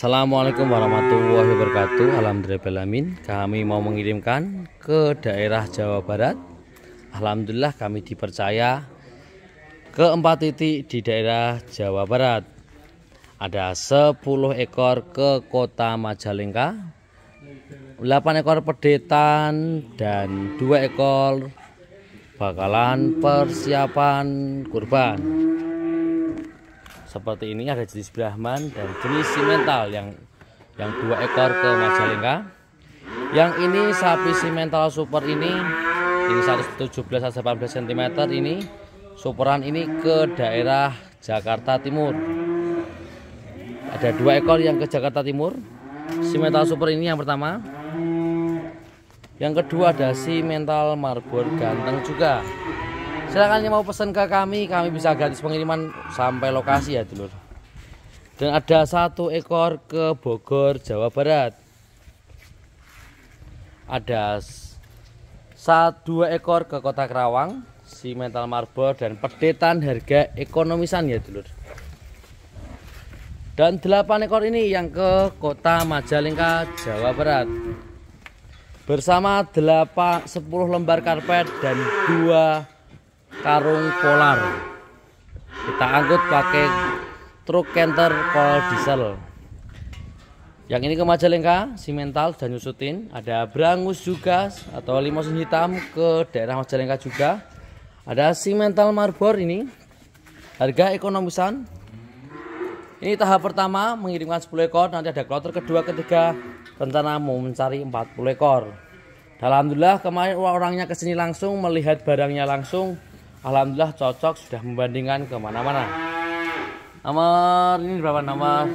Assalamualaikum warahmatullahi wabarakatuh Alhamdulillah Kami mau mengirimkan ke daerah Jawa Barat Alhamdulillah kami dipercaya ke empat titik di daerah Jawa Barat Ada 10 ekor ke kota Majalengka 8 ekor pedetan dan 2 ekor bakalan persiapan kurban seperti ini ada jenis Brahman dan jenis simental yang yang dua ekor ke Majalengka. Yang ini sapi simental super ini ini 117 18 cm ini superan ini ke daerah Jakarta Timur. Ada dua ekor yang ke Jakarta Timur. Simental super ini yang pertama. Yang kedua ada simental marbon ganteng juga silahkan yang mau pesan ke kami, kami bisa gratis pengiriman sampai lokasi ya, dulur. Dan ada satu ekor ke Bogor, Jawa Barat. Ada satu dua ekor ke Kota Kerawang, si Mental marble dan pedetan harga ekonomisan ya, dulur. Dan delapan ekor ini yang ke Kota Majalengka, Jawa Barat. Bersama delapan sepuluh lembar karpet dan dua karung polar kita angkut pakai truk kenter kol diesel yang ini ke Majalengka, Simental dan nyusutin. ada Brangus juga atau limosin hitam ke daerah Majalengka juga ada Simental Marbor ini harga ekonomisan ini tahap pertama mengirimkan 10 ekor, nanti ada kloter kedua, ketiga rencana mau mencari 40 ekor. Alhamdulillah kemarin orangnya kesini langsung melihat barangnya langsung alhamdulillah cocok sudah membandingkan kemana-mana nomor ini berapa nomor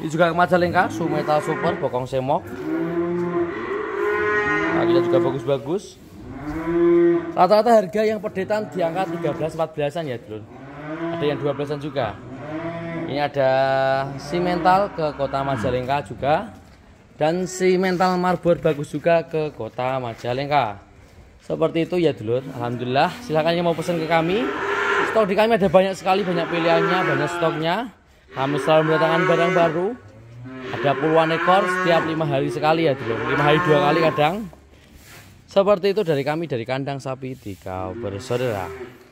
ini juga Majalengka Sumetal Super Bokong Semok nah, juga bagus-bagus rata-rata harga yang pedetan di angka 13-14an ya dulu ada yang 12an juga ini ada si Mental ke kota Majalengka juga dan si Mental marbor bagus juga ke kota Majalengka seperti itu ya dulur Alhamdulillah silahkan yang mau pesan ke kami stok di kami ada banyak sekali banyak pilihannya banyak stoknya kami selalu mendatangkan barang baru ada puluhan ekor setiap lima hari sekali ya dulur lima hari dua kali kadang seperti itu dari kami dari kandang sapi di kau bersaudara